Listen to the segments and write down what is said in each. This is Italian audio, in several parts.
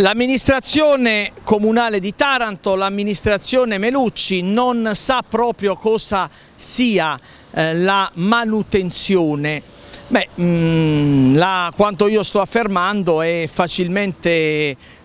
L'amministrazione comunale di Taranto, l'amministrazione Melucci non sa proprio cosa sia eh, la manutenzione Beh, mh, mm, la, quanto io sto affermando è facilmente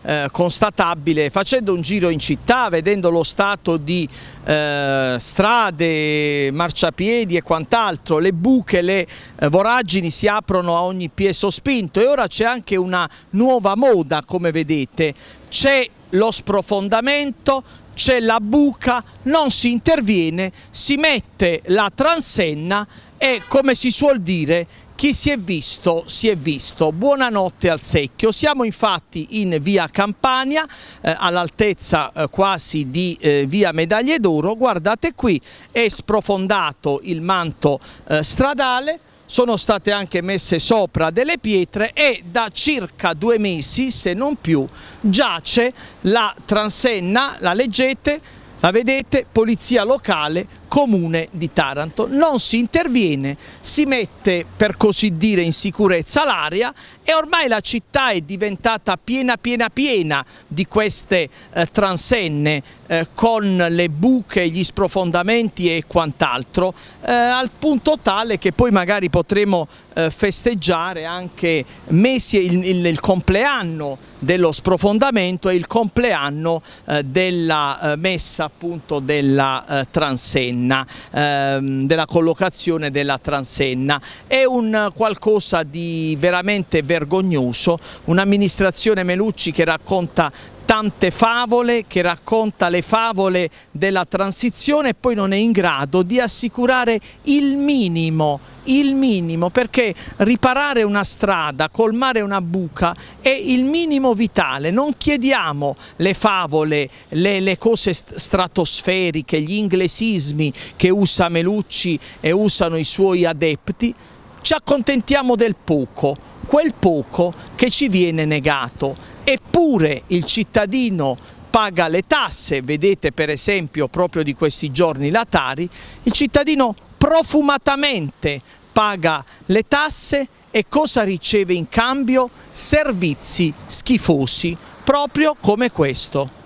eh, constatabile facendo un giro in città, vedendo lo stato di eh, strade, marciapiedi e quant'altro, le buche, le eh, voragini si aprono a ogni pie sospinto e ora c'è anche una nuova moda come vedete, c'è lo sprofondamento, c'è la buca, non si interviene, si mette la transenna e come si suol dire chi si è visto, si è visto. Buonanotte al secchio. Siamo infatti in via Campania, eh, all'altezza eh, quasi di eh, via Medaglie d'Oro. Guardate qui, è sprofondato il manto eh, stradale sono state anche messe sopra delle pietre e da circa due mesi, se non più, giace la transenna, la leggete, la vedete, polizia locale comune di Taranto. Non si interviene, si mette per così dire in sicurezza l'area e ormai la città è diventata piena piena piena di queste eh, transenne eh, con le buche, gli sprofondamenti e quant'altro eh, al punto tale che poi magari potremo eh, festeggiare anche mesi il, il, il, compleanno dello sprofondamento e il compleanno eh, della eh, messa appunto della transenne transenna, ehm, della collocazione della transenna. È un qualcosa di veramente vergognoso, un'amministrazione Melucci che racconta tante favole, che racconta le favole della transizione e poi non è in grado di assicurare il minimo il minimo perché riparare una strada, colmare una buca è il minimo vitale, non chiediamo le favole, le, le cose stratosferiche, gli inglesismi che usa Melucci e usano i suoi adepti, ci accontentiamo del poco, quel poco che ci viene negato. Eppure il cittadino paga le tasse, vedete per esempio proprio di questi giorni la Tari, il cittadino profumatamente paga le tasse e cosa riceve in cambio? Servizi schifosi, proprio come questo.